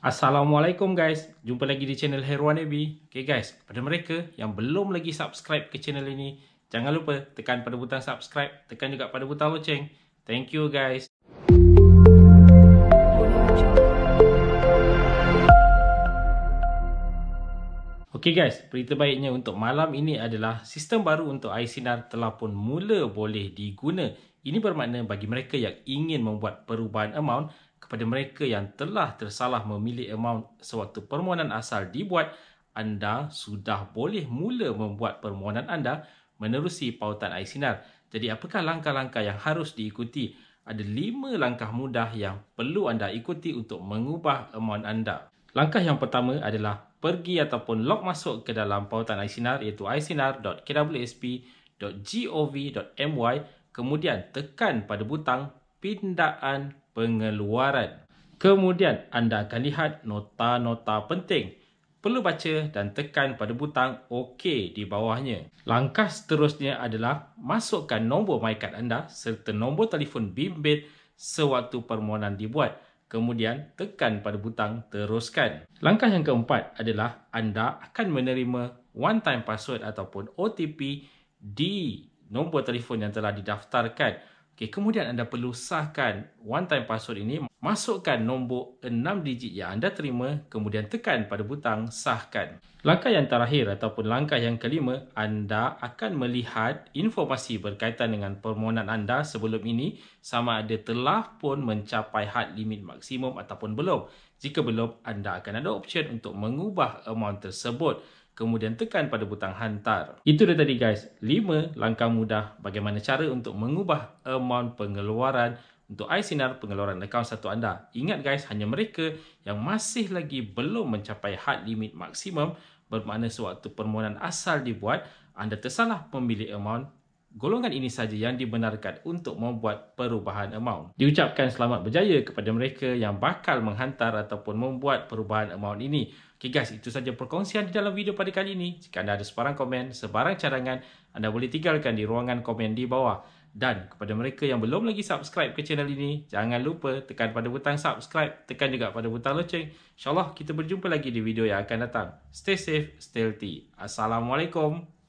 Assalamualaikum guys. Jumpa lagi di channel Heroan AB. Okay guys, pada mereka yang belum lagi subscribe ke channel ini, jangan lupa tekan pada butang subscribe, tekan juga pada butang loceng. Thank you guys. Okay guys, berita baiknya untuk malam ini adalah sistem baru untuk iSinar telah pun mula boleh diguna. Ini bermakna bagi mereka yang ingin membuat perubahan amount kepada mereka yang telah tersalah memilih amount sewaktu permohonan asal dibuat, anda sudah boleh mula membuat permohonan anda menerusi pautan iSinar. Jadi apakah langkah-langkah yang harus diikuti? Ada 5 langkah mudah yang perlu anda ikuti untuk mengubah amount anda. Langkah yang pertama adalah pergi ataupun log masuk ke dalam pautan iSinar iaitu iSinar.kwsp.gov.my kemudian tekan pada butang pindaan pengeluaran. Kemudian anda akan lihat nota-nota penting. Perlu baca dan tekan pada butang OK di bawahnya. Langkah seterusnya adalah masukkan nombor MyCard anda serta nombor telefon bimbit sewaktu permohonan dibuat. Kemudian tekan pada butang teruskan. Langkah yang keempat adalah anda akan menerima one time password ataupun OTP di nombor telefon yang telah didaftarkan. Okey, kemudian anda perlu sahkan one time password ini, masukkan nombor 6 digit yang anda terima, kemudian tekan pada butang sahkan. Langkah yang terakhir ataupun langkah yang kelima, anda akan melihat informasi berkaitan dengan permohonan anda sebelum ini sama ada telah pun mencapai had limit maksimum ataupun belum. Jika belum, anda akan ada option untuk mengubah amount tersebut kemudian tekan pada butang hantar. Itu dia tadi guys, 5 langkah mudah bagaimana cara untuk mengubah amount pengeluaran untuk iSinar pengeluaran akaun satu anda. Ingat guys, hanya mereka yang masih lagi belum mencapai hard limit maksimum bermakna sewaktu permohonan asal dibuat, anda tersalah memilih amount golongan ini saja yang dibenarkan untuk membuat perubahan amount. Diucapkan selamat berjaya kepada mereka yang bakal menghantar ataupun membuat perubahan amount ini. Okay guys, itu saja perkongsian di dalam video pada kali ini. Jika anda ada sebarang komen, sebarang cadangan, anda boleh tinggalkan di ruangan komen di bawah. Dan kepada mereka yang belum lagi subscribe ke channel ini, jangan lupa tekan pada butang subscribe, tekan juga pada butang loceng. InsyaAllah kita berjumpa lagi di video yang akan datang. Stay safe, stay healthy. Assalamualaikum.